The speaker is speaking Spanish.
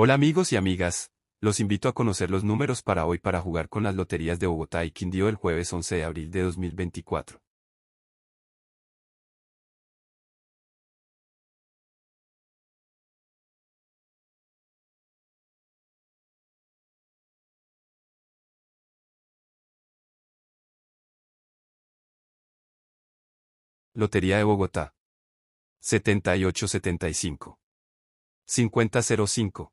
Hola amigos y amigas, los invito a conocer los números para hoy para jugar con las loterías de Bogotá y Quindío el jueves 11 de abril de 2024. Lotería de Bogotá. 7875. 5005.